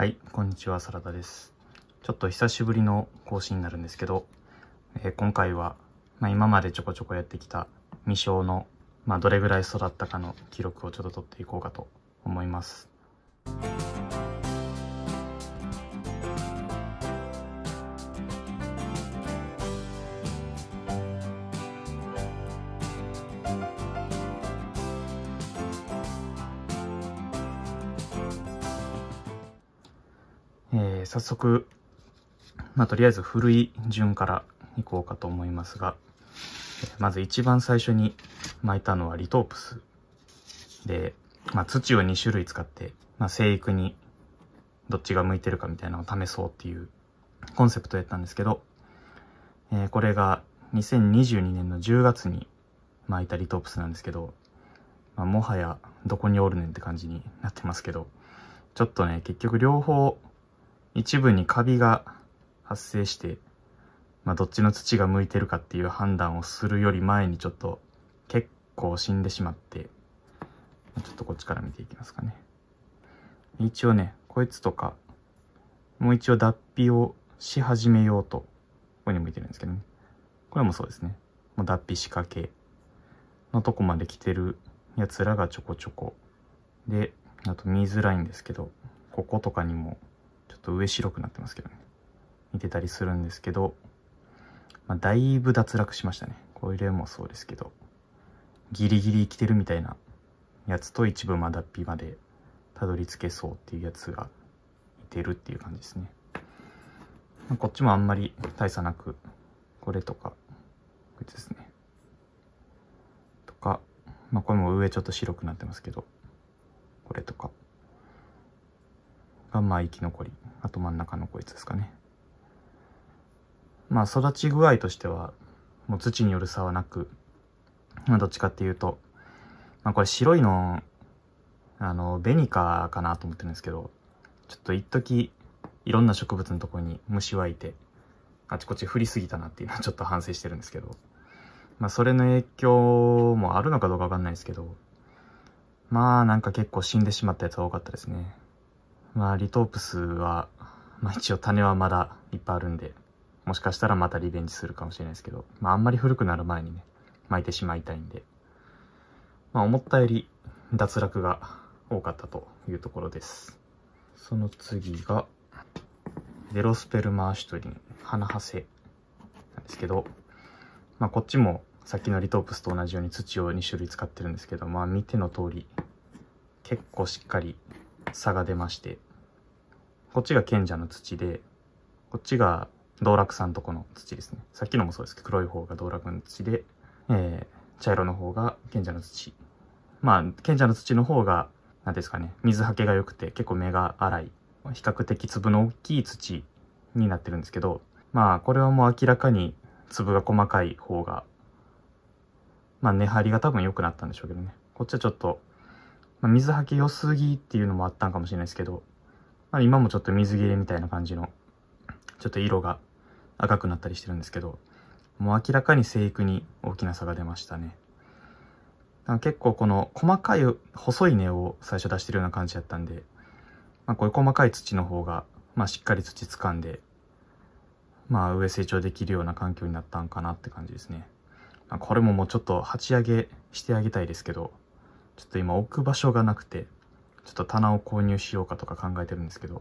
はい、こんにちは、サラダです。ちょっと久しぶりの更新になるんですけど、えー、今回は、まあ、今までちょこちょこやってきた未生の、まあ、どれぐらい育ったかの記録をちょっと取っていこうかと思います。早速、まあ、とりあえず古い順からいこうかと思いますが、まず一番最初に巻いたのはリトープス。で、まあ、土を2種類使って、まあ、生育にどっちが向いてるかみたいなのを試そうっていうコンセプトやったんですけど、えー、これが2022年の10月に巻いたリトープスなんですけど、まあ、もはやどこにおるねんって感じになってますけど、ちょっとね、結局両方一部にカビが発生して、まあ、どっちの土が向いてるかっていう判断をするより前にちょっと結構死んでしまって、ちょっとこっちから見ていきますかね。一応ね、こいつとか、もう一応脱皮をし始めようと、ここに向いてるんですけどね。これもそうですね。もう脱皮仕掛けのとこまで来てるやつらがちょこちょこ。で、あと見づらいんですけど、こことかにもっと上白くなってますけどね見てたりするんですけど、まあ、だいぶ脱落しましたねこれもそうですけどギリギリ生きてるみたいなやつと一部まだっぴまでたどり着けそうっていうやつがいてるっていう感じですね、まあ、こっちもあんまり大差なくこれとかこいつですねとかまあこれも上ちょっと白くなってますけどこれとかがまあ生き残りあと真ん中のこいつですかねまあ育ち具合としてはもう土による差はなく、まあ、どっちかっていうと、まあ、これ白いのあのベニカかなと思ってるんですけどちょっと一時いろんな植物のところに虫湧いてあちこち降りすぎたなっていうのは ちょっと反省してるんですけどまあそれの影響もあるのかどうかわかんないですけどまあなんか結構死んでしまったやつは多かったですね。まあ、リトープスは、まあ一応種はまだいっぱいあるんで、もしかしたらまたリベンジするかもしれないですけど、まああんまり古くなる前にね、巻いてしまいたいんで、まあ思ったより脱落が多かったというところです。その次が、デロスペルマーシュトリン、花ハセなんですけど、まあこっちもさっきのリトープスと同じように土を2種類使ってるんですけど、まあ見ての通り、結構しっかり差が出まして、こっちが賢者の土で、こっちが道楽さんとこの土ですね。さっきのもそうですけど、黒い方が道楽の土で、えー、茶色の方が賢者の土。まあ、賢者の土の方が、何ですかね、水はけが良くて結構目が粗い、比較的粒の大きい土になってるんですけど、まあ、これはもう明らかに粒が細かい方が、まあ、根張りが多分良くなったんでしょうけどね。こっちはちょっとまあ、水はけ良すぎっていうのもあったんかもしれないですけど、まあ、今もちょっと水切れみたいな感じの、ちょっと色が赤くなったりしてるんですけど、もう明らかに生育に大きな差が出ましたね。結構この細かい細い根を最初出してるような感じだったんで、まあ、こういう細かい土の方が、まあ、しっかり土掴んで、まあ、上成長できるような環境になったんかなって感じですね。まあ、これももうちょっと鉢上げしてあげたいですけど、ちょっと今置く場所がなくて、ちょっと棚を購入しようかとか考えてるんですけど、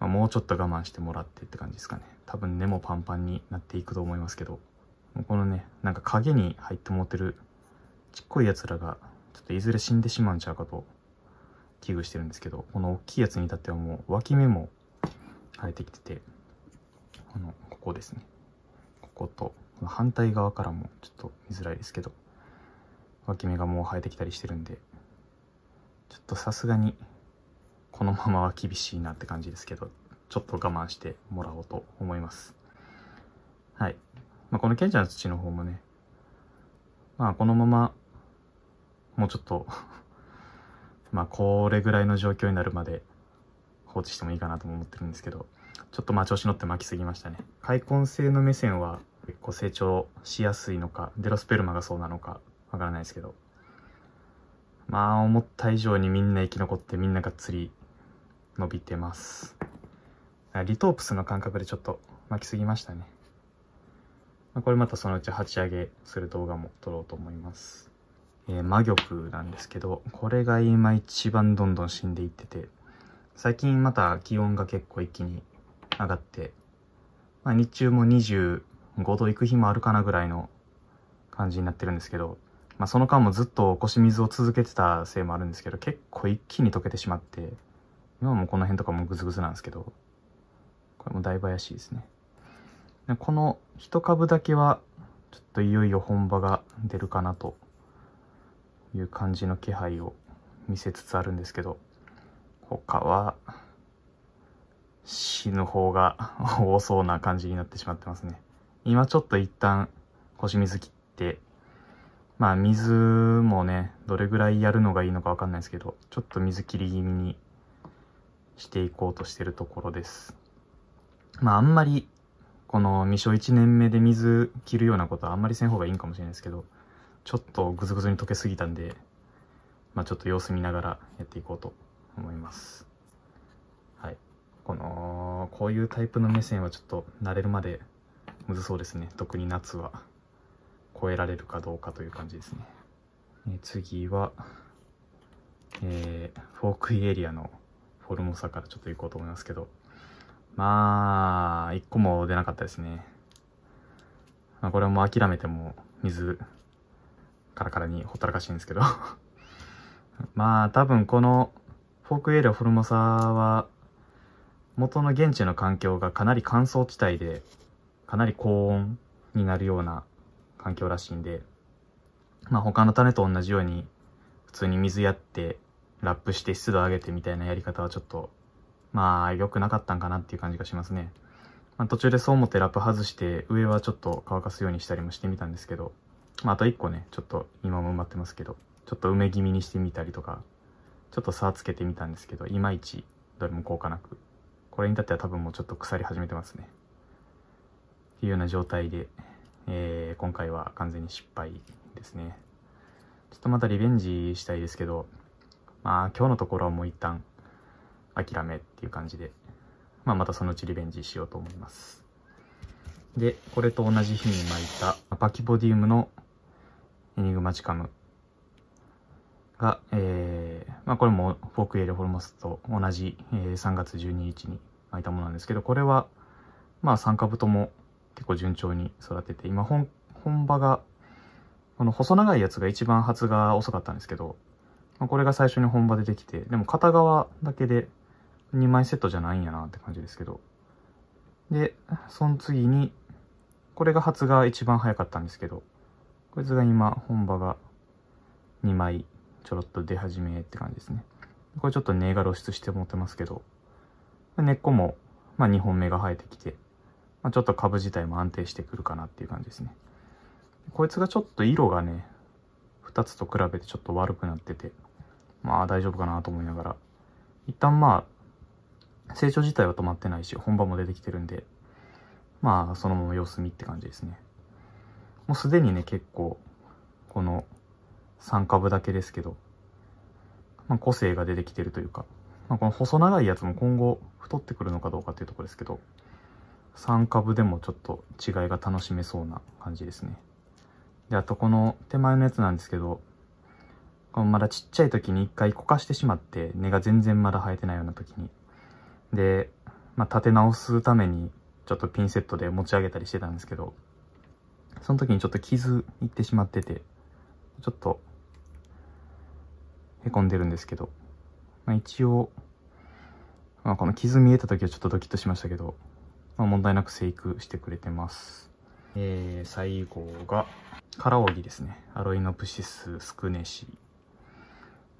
まあ、もうちょっと我慢してもらってって感じですかね。多分根もパンパンになっていくと思いますけど、このね、なんか影に入ってもってるちっこいやつらが、ちょっといずれ死んでしまうんちゃうかと危惧してるんですけど、この大きいやつに至ってはもう脇芽も生えてきてて、この、ここですね。ここと、反対側からもちょっと見づらいですけど、脇芽がもう生えてきたりしてるんでちょっとさすがにこのままは厳しいなって感じですけどちょっと我慢してもらおうと思いますはい、まあ、この賢者の土の方もねまあこのままもうちょっと まあこれぐらいの状況になるまで放置してもいいかなとも思ってるんですけどちょっとまあ調子乗って巻きすぎましたね開墾性の目線は結構成長しやすいのかデロスペルマがそうなのかわからないですけど。まあ、思った以上にみんな生き残ってみんながっつり伸びてます。リトープスの感覚でちょっと巻きすぎましたね。これまたそのうち鉢上げする動画も撮ろうと思います。えー、魔玉なんですけど、これが今一番どんどん死んでいってて、最近また気温が結構一気に上がって、まあ、日中も25度いく日もあるかなぐらいの感じになってるんですけど、まあ、その間もずっと腰水を続けてたせいもあるんですけど、結構一気に溶けてしまって、今もこの辺とかもグズグズなんですけど、これもだいぶ怪しいですね。でこの一株だけは、ちょっといよいよ本場が出るかなという感じの気配を見せつつあるんですけど、他は死ぬ方が多そうな感じになってしまってますね。今ちょっと一旦腰水切って、まあ水もね、どれぐらいやるのがいいのかわかんないですけど、ちょっと水切り気味にしていこうとしてるところです。まああんまり、この未生1年目で水切るようなことはあんまりせん方がいいんかもしれないですけど、ちょっとぐずぐずに溶けすぎたんで、まあちょっと様子見ながらやっていこうと思います。はい。この、こういうタイプの目線はちょっと慣れるまでむずそうですね。特に夏は。超えられるかどうかという感じですね。え次は、えー、フォークイエリアのフォルモサからちょっと行こうと思いますけど、まあ、一個も出なかったですね。まあ、これも諦めても水カラカラにほったらかしいんですけど まあ、多分このフォークエリアフォルモサは、元の現地の環境がかなり乾燥地帯で、かなり高温になるような環境らしいんで、まあ他の種と同じように、普通に水やって、ラップして湿度上げてみたいなやり方はちょっと、まあ良くなかったんかなっていう感じがしますね。まあ、途中でそう思ってラップ外して、上はちょっと乾かすようにしたりもしてみたんですけど、まああと1個ね、ちょっと今も埋まってますけど、ちょっと埋め気味にしてみたりとか、ちょっと差つけてみたんですけど、いまいちどれも効果なく、これに至っては多分もうちょっと腐り始めてますね。っていうような状態で、えー、今回は完全に失敗ですね。ちょっとまたリベンジしたいですけど、まあ今日のところはもう一旦諦めっていう感じで、まあまたそのうちリベンジしようと思います。で、これと同じ日に巻いたパキボディウムのエニグマチカムが、えー、まあこれもフォークエールホルモスと同じ、えー、3月12日に巻いたものなんですけど、これはまあ3株とも結構順調に育てて、今本、本場が、この細長いやつが一番発芽遅かったんですけど、まあ、これが最初に本場でできて、でも片側だけで2枚セットじゃないんやなって感じですけど。で、その次に、これが発芽一番早かったんですけど、こいつが今、本場が2枚ちょろっと出始めって感じですね。これちょっと根が露出して持ってますけど、根っこも、まあ2本目が生えてきて、まあ、ちょっと株自体も安定してくるかなっていう感じですね。こいつがちょっと色がね、2つと比べてちょっと悪くなってて、まあ大丈夫かなと思いながら、一旦まあ、成長自体は止まってないし、本番も出てきてるんで、まあそのまま様子見って感じですね。もうすでにね、結構、この3株だけですけど、まあ、個性が出てきてるというか、まあ、この細長いやつも今後太ってくるのかどうかっていうとこですけど、3株でもちょっと違いが楽しめそうな感じですね。で、あとこの手前のやつなんですけど、このまだちっちゃい時に一回こかしてしまって、根が全然まだ生えてないような時に。で、まあ、立て直すために、ちょっとピンセットで持ち上げたりしてたんですけど、その時にちょっと傷いってしまってて、ちょっと、へこんでるんですけど、まあ、一応、まあ、この傷見えた時はちょっとドキッとしましたけど、まあ、問題なく生育してくれてます。えー、最後が、カラオギですね。アロイノプシススクネシ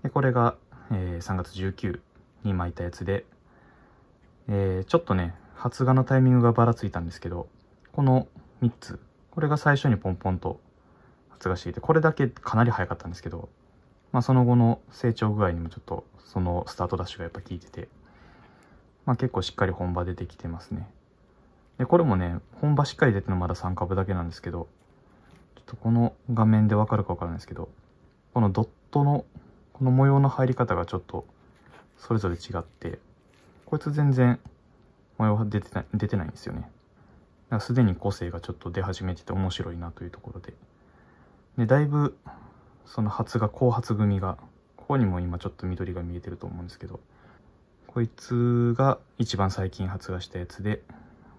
で、これが、えー、3月19に巻いたやつで、えー、ちょっとね、発芽のタイミングがばらついたんですけど、この3つ、これが最初にポンポンと発芽していて、これだけかなり早かったんですけど、まあ、その後の成長具合にもちょっとそのスタートダッシュがやっぱ効いてて、まあ、結構しっかり本場出てきてますね。で、これもね、本場しっかり出てるのまだ3株だけなんですけど、ちょっとこの画面でわかるかわからないですけど、このドットの、この模様の入り方がちょっと、それぞれ違って、こいつ全然模様は出てない、出てないんですよね。だからすでに個性がちょっと出始めてて面白いなというところで。で、だいぶ、その発が、後発組が、ここにも今ちょっと緑が見えてると思うんですけど、こいつが一番最近発芽したやつで、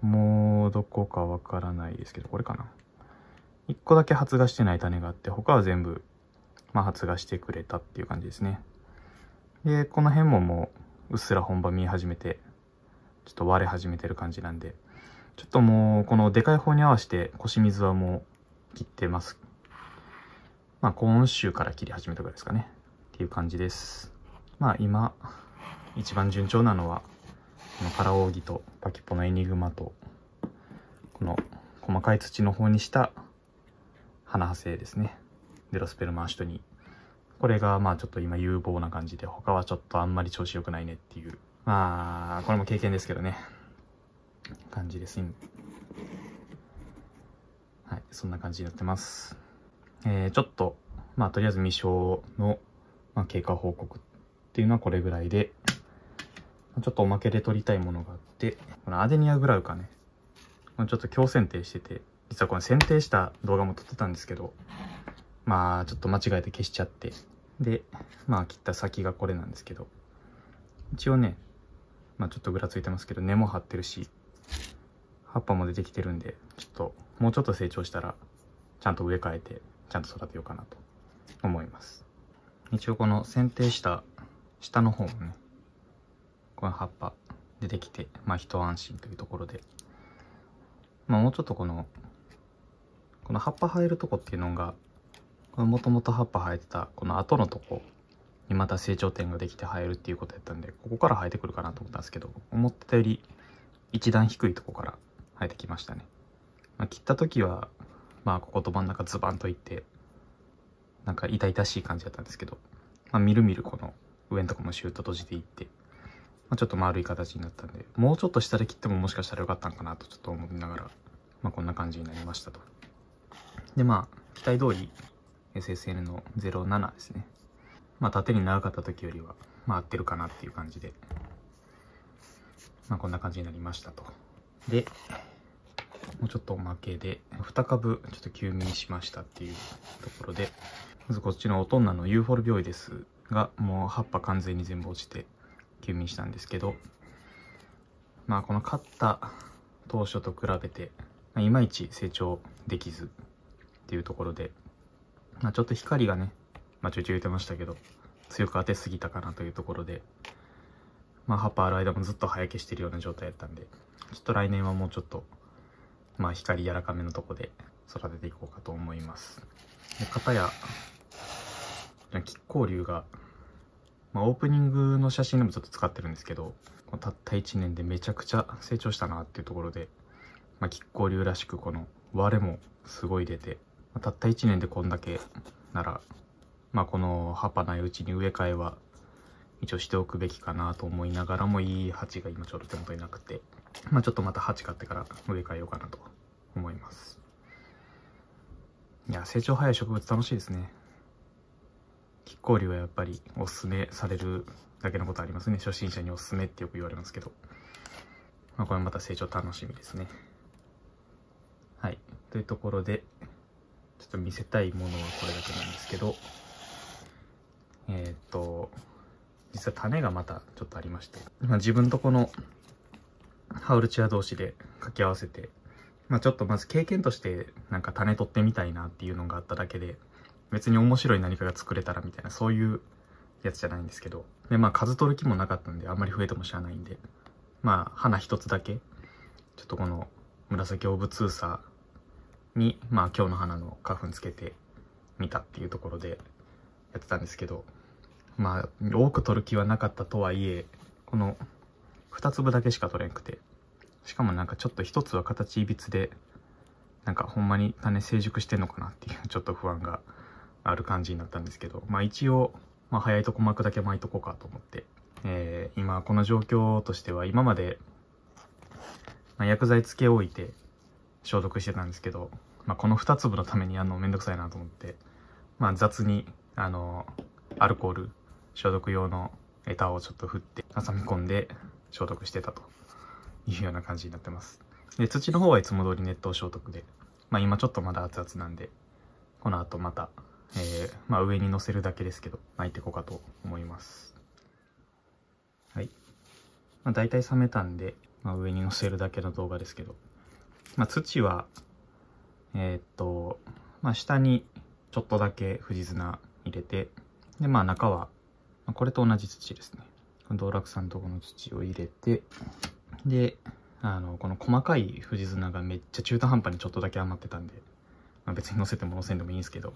もうどこかわからないですけど、これかな。1個だけ発芽してない種があって、他は全部、まあ、発芽してくれたっていう感じですね。で、この辺ももう、うっすら本場見え始めて、ちょっと割れ始めてる感じなんで、ちょっともう、このでかい方に合わせて、腰水はもう切ってます。まあ、今週から切り始めたぐらいですかね。っていう感じです。まあ、今、一番順調なのは、このパラオーギとパキポのエニグマと、この細かい土の方にした花派生ですね。デロスペルマーシュトニー。これがまあちょっと今有望な感じで、他はちょっとあんまり調子良くないねっていう。まあ、これも経験ですけどね。感じです。はい、そんな感じになってます。えー、ちょっと、まあとりあえず未生の、まあ、経過報告っていうのはこれぐらいで、ちょっとおまけで取りたいものがあって、このアデニアグラウカね、ちょっと強剪定してて、実はこの剪定した動画も撮ってたんですけど、まあちょっと間違えて消しちゃって、で、まあ切った先がこれなんですけど、一応ね、まあちょっとぐらついてますけど、根も張ってるし、葉っぱも出てきてるんで、ちょっと、もうちょっと成長したら、ちゃんと植え替えて、ちゃんと育てようかなと思います。一応この剪定した下の方もね、この葉っぱ出てきて、まあ一安心というところで、まあもうちょっとこの、この葉っぱ生えるとこっていうのが、もともと葉っぱ生えてたこの後のとこにまた成長点ができて生えるっていうことやったんで、ここから生えてくるかなと思ったんですけど、思ってたより一段低いとこから生えてきましたね。まあ、切った時は、まあここと真ん中ズバンといって、なんか痛々しい感じだったんですけど、まあ、みるみるこの上のとこもシュッと閉じていって、まあ、ちょっと丸い形になったんで、もうちょっと下で切ってももしかしたらよかったんかなとちょっと思いながら、まあ、こんな感じになりましたと。で、まあ、期待通り SSN の07ですね。まあ、縦に長かった時よりは、まあ、合ってるかなっていう感じで、まあ、こんな感じになりましたと。で、もうちょっとおまけで、2株ちょっと休眠しましたっていうところで、まずこっちのオトンナのユーフォル病院ですが、もう葉っぱ完全に全部落ちて、休眠したんですけど、まあこの勝った当初と比べて、いまいち成長できずっていうところで、まあ、ちょっと光がね、まあ、ちょいちょい言ってましたけど、強く当てすぎたかなというところで、まあ、葉っぱ洗る間もずっと早消してるような状態だったんで、ちょっと来年はもうちょっと、まあ、光柔らかめのとこで育てていこうかと思います。で、片や、亀甲竜がまあ、オープニングの写真でもちょっと使ってるんですけど、たった1年でめちゃくちゃ成長したなっていうところで、まあ、亀甲流らしくこの割れもすごい出て、まあ、たった1年でこんだけなら、まあ、この葉っぱないうちに植え替えは一応しておくべきかなと思いながらもいい鉢が今ちょうど手元になくて、まあ、ちょっとまた鉢買ってから植え替えようかなと思いますいや成長早い植物楽しいですね氷はやっぱりおすすめされるだけのことありますね。初心者におすすめってよく言われますけど。まあ、これまた成長楽しみですね。はい。というところで、ちょっと見せたいものはこれだけなんですけど、えー、っと、実は種がまたちょっとありまして、まあ、自分とこのハウルチア同士で掛け合わせて、まあ、ちょっとまず経験としてなんか種取ってみたいなっていうのがあっただけで、別に面白い何かが作れたらみたいな、そういうやつじゃないんですけど。で、まあ数取る気もなかったんで、あんまり増えても知らないんで。まあ、花一つだけ、ちょっとこの紫オブツーサーに、まあ今日の花の花粉つけてみたっていうところでやってたんですけど、まあ、多く取る気はなかったとはいえ、この2粒だけしか取れんくて。しかもなんかちょっと1つは形いびつで、なんかほんまに種成熟してんのかなっていうちょっと不安がある感じになったんですけど、まあ一応、まあ早いとこ巻くだけ巻いとこうかと思って、えー、今この状況としては今まで、まあ、薬剤つけ置いて消毒してたんですけど、まあこの2粒のためにあのめんどくさいなと思って、まあ雑に、あの、アルコール消毒用のエタをちょっと振って挟み込んで消毒してたというような感じになってます。で、土の方はいつも通り熱湯消毒で、まあ今ちょっとまだ熱々なんで、この後またえー、まあ、上に乗せるだけですけど、巻いていこうかと思います。はい。まあ、大体冷めたんで、まあ、上に乗せるだけの動画ですけど、まあ、土は、えー、っと、まあ、下にちょっとだけ藤綱入れて、で、まあ、中は、まこれと同じ土ですね。道楽さんとこの土を入れて、で、あの、この細かい藤綱がめっちゃ中途半端にちょっとだけ余ってたんで、まあ、別に乗せても乗せんでもいいんですけど、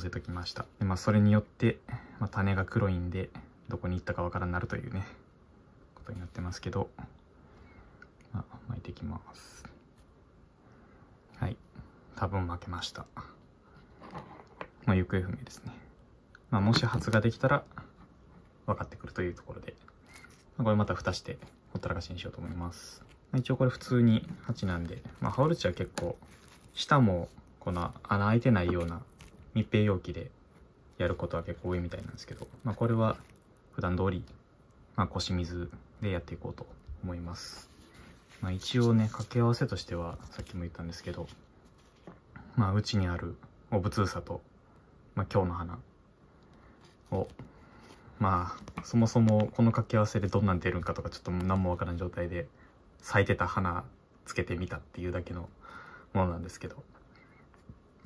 載せときました。でまあ、それによって、まあ、種が黒いんで、どこに行ったかわからんなるというね、ことになってますけど、まあ、巻いていきます。はい。多分負けました。まあ、行方不明ですね。まあ、もし発ができたら、分かってくるというところで、まあ、これまた蓋して、ほったらかしにしようと思います。一応これ普通に鉢なんで、まあ、ハオルチは結構、下もこの穴開いてないような密閉容器でやることは結構多いみたいなんですけど、まあ、これは普段通り、まあ、腰水でやっていこうと思います。まあ、一応ね、掛け合わせとしては、さっきも言ったんですけど、まあ、うちにあるお仏さと、まあ、今日の花を、まあ、そもそもこの掛け合わせでどんなん出るんかとか、ちょっと何もわからん状態で、咲いてた花つけてみたっていうだけのものなんですけど、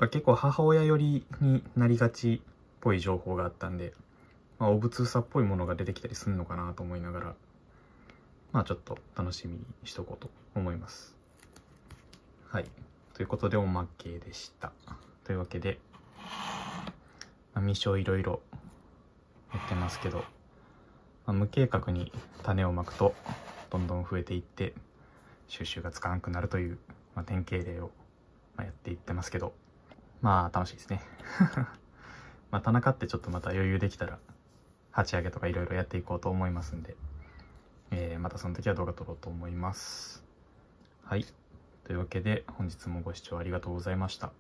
ぱ結構母親寄りになりがちっぽい情報があったんで、まあ、お仏さっぽいものが出てきたりすんのかなと思いながら、まあちょっと楽しみにしとこうと思います。はい。ということでおまけでした。というわけで、まあ、いろいろやってますけど、まあ、無計画に種をまくとどんどん増えていって収集がつかなくなるという、まあ、典型例を、まあ、やっていってますけどまあ楽しいですね まあ田中ってちょっとまた余裕できたら、鉢上げとかいろいろやっていこうと思いますんで、えー、またその時は動画撮ろうと思います。はい。というわけで本日もご視聴ありがとうございました。